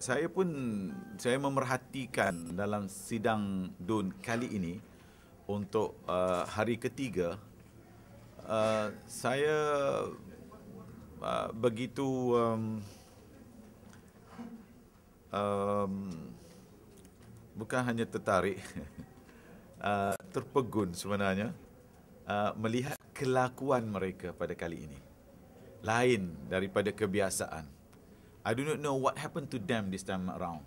saya pun saya memerhatikan dalam sidang DUN kali ini untuk uh, hari ketiga uh, saya uh, begitu um, um, bukan hanya tertarik uh, terpegun sebenarnya uh, melihat kelakuan mereka pada kali ini lain daripada kebiasaan I do not know what happened to them this time around.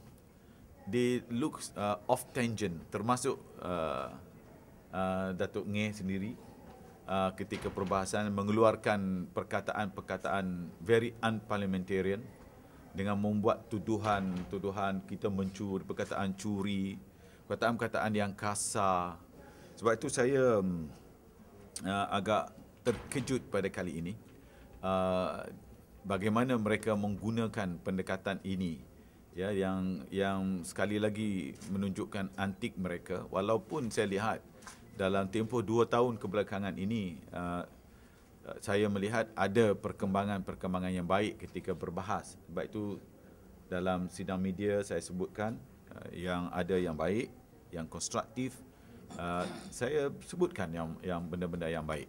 They look uh, off tangent, termasuk uh, uh, Datuk Ngeh sendiri uh, ketika perbahasan mengeluarkan perkataan-perkataan very unparliamentarian dengan membuat tuduhan-tuduhan kita mencuri, perkataan curi, perkataan-perkataan yang kasar. Sebab itu saya mm, uh, agak terkejut pada kali ini. Uh, bagaimana mereka menggunakan pendekatan ini ya yang yang sekali lagi menunjukkan antik mereka walaupun saya lihat dalam tempoh dua tahun kebelakangan ini uh, uh saya melihat ada perkembangan-perkembangan yang baik ketika berbahas baik itu dalam sidang media saya sebutkan uh, yang ada yang baik yang konstruktif uh, saya sebutkan yang yang benda-benda yang baik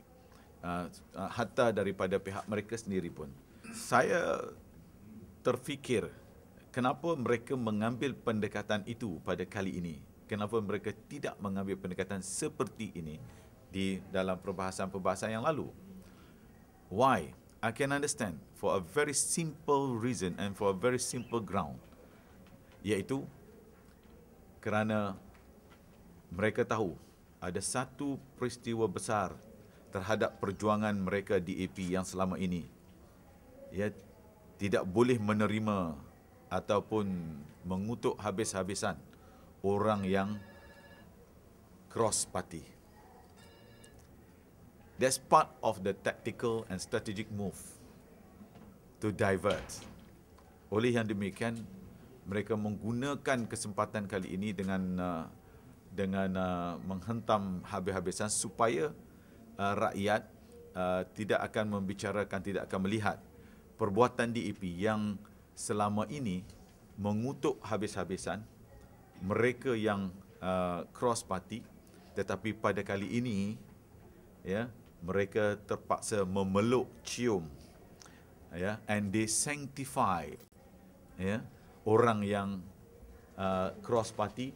uh, uh hatta daripada pihak mereka sendiri pun saya terfikir kenapa mereka mengambil pendekatan itu pada kali ini kenapa mereka tidak mengambil pendekatan seperti ini di dalam perbahasan-perbahasan yang lalu why i can understand for a very simple reason and for a very simple ground iaitu kerana mereka tahu ada satu peristiwa besar terhadap perjuangan mereka di AP yang selama ini ya tidak boleh menerima ataupun mengutuk habis-habisan orang yang cross party. That's part of the tactical and strategic move to divert. Oleh yang demikian, mereka menggunakan kesempatan kali ini dengan uh, dengan uh, menghentam habis-habisan supaya uh, rakyat uh, tidak akan membicarakan, tidak akan melihat perbuatan DAP e yang selama ini mengutuk habis-habisan mereka yang uh, cross party tetapi pada kali ini ya mereka terpaksa memeluk cium ya and they sanctify ya orang yang uh, cross party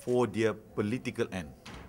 for their political end